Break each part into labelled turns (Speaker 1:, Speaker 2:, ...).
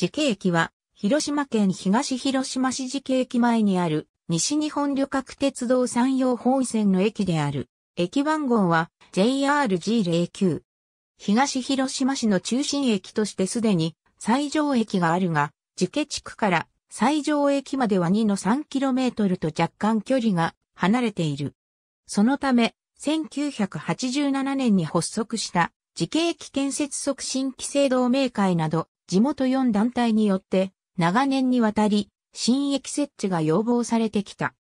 Speaker 1: 時計駅は、広島県東広島市時計駅前にある、西日本旅客鉄道山陽本線の駅である。駅番号は JRG09。東広島市の中心駅としてすでに西上駅があるが、時計地区から西上駅までは2の 3km と若干距離が離れている。そのため、1987年に発足した時計駅建設促進規制同盟会など地元4団体によって長年にわたり新駅設置が要望されてきた。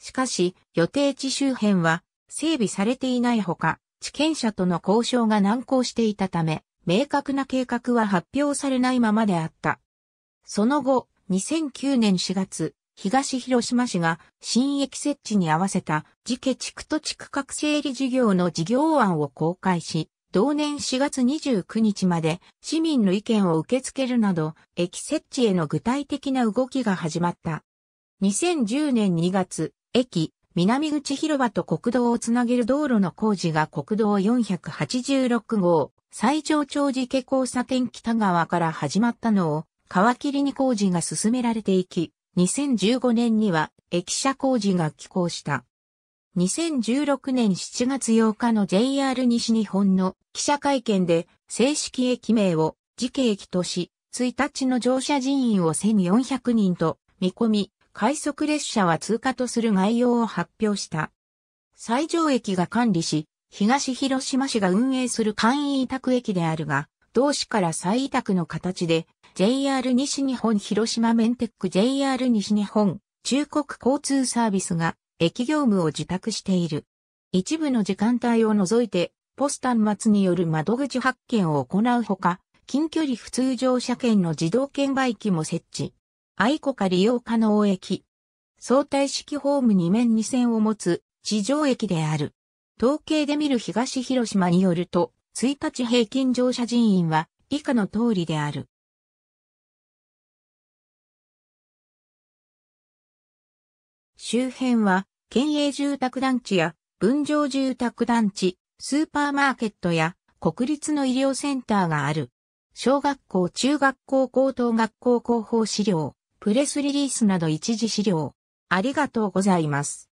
Speaker 1: しかし予定地周辺は整備されていないほか、地権者との交渉が難航していたため、明確な計画は発表されないままであった。その後、2009年4月、東広島市が新駅設置に合わせた次家地区と地区各整理事業の事業案を公開し、同年4月29日まで市民の意見を受け付けるなど、駅設置への具体的な動きが始まった。2010年2月、駅、南口広場と国道をつなげる道路の工事が国道486号、最上長寺家交差点北側から始まったのを、皮切りに工事が進められていき、2015年には駅舎工事が起工した。2016年7月8日の JR 西日本の記者会見で正式駅名を時期駅とし、1日の乗車人員を1400人と見込み、快速列車は通過とする概要を発表した。最上駅が管理し、東広島市が運営する簡易委託駅であるが、同市から再委託の形で、JR 西日本広島メンテック JR 西日本中国交通サービスが駅業務を自宅している。一部の時間帯を除いて、ポスター末による窓口発券を行うほか、近距離普通乗車券の自動券売機も設置。愛子か利用可能駅。相対式ホーム2面2線を持つ地上駅である。統計で見る東広島によると、1日平均乗車人員は以下の通りである。周辺は、県営住宅団地や分譲住宅団地、スーパーマーケットや国立の医療センターがある。小学校、中学校、高等学校広報資料、プレスリリースなど一時資料。ありがとう
Speaker 2: ございます。